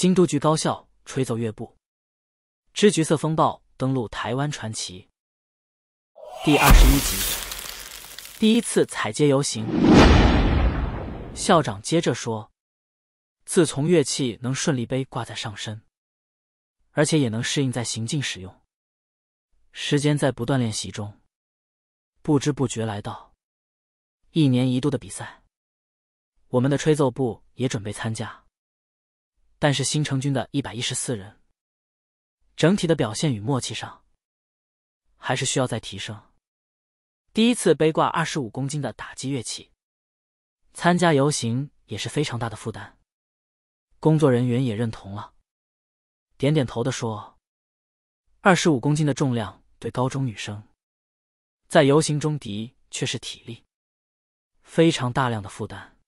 京都局高校吹奏乐部之角色风暴登陆台湾传奇第二十一集，第一次踩街游行。校长接着说：“自从乐器能顺利背挂在上身，而且也能适应在行进使用，时间在不断练习中，不知不觉来到一年一度的比赛。我们的吹奏部也准备参加。”但是新成军的一百一十四人，整体的表现与默契上，还是需要再提升。第一次背挂二十五公斤的打击乐器，参加游行也是非常大的负担。工作人员也认同了，点点头的说：“二十五公斤的重量对高中女生，在游行中的确是体力非常大量的负担，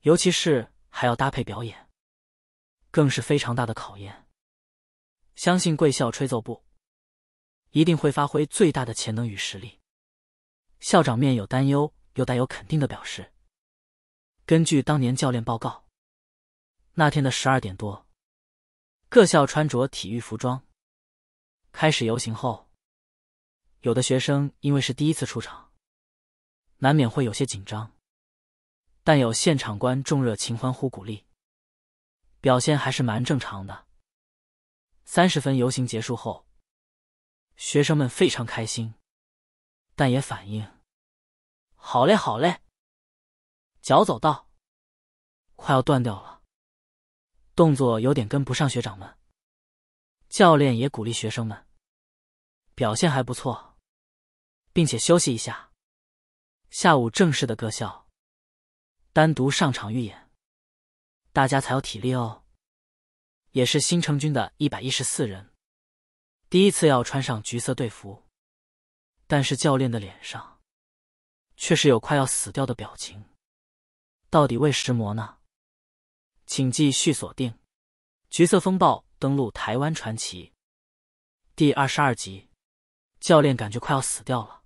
尤其是还要搭配表演。”更是非常大的考验，相信贵校吹奏部一定会发挥最大的潜能与实力。校长面有担忧，又带有肯定的表示。根据当年教练报告，那天的十二点多，各校穿着体育服装开始游行后，有的学生因为是第一次出场，难免会有些紧张，但有现场观众热情欢呼鼓励。表现还是蛮正常的。三十分游行结束后，学生们非常开心，但也反应好嘞，好嘞。”脚走道快要断掉了，动作有点跟不上学长们。教练也鼓励学生们，表现还不错，并且休息一下。下午正式的歌校，单独上场预演。大家才有体力哦，也是新城军的一百一十四人，第一次要穿上橘色队服，但是教练的脸上却是有快要死掉的表情。到底为什魔呢？请继续锁定《橘色风暴》登陆台湾传奇第二十二集。教练感觉快要死掉了。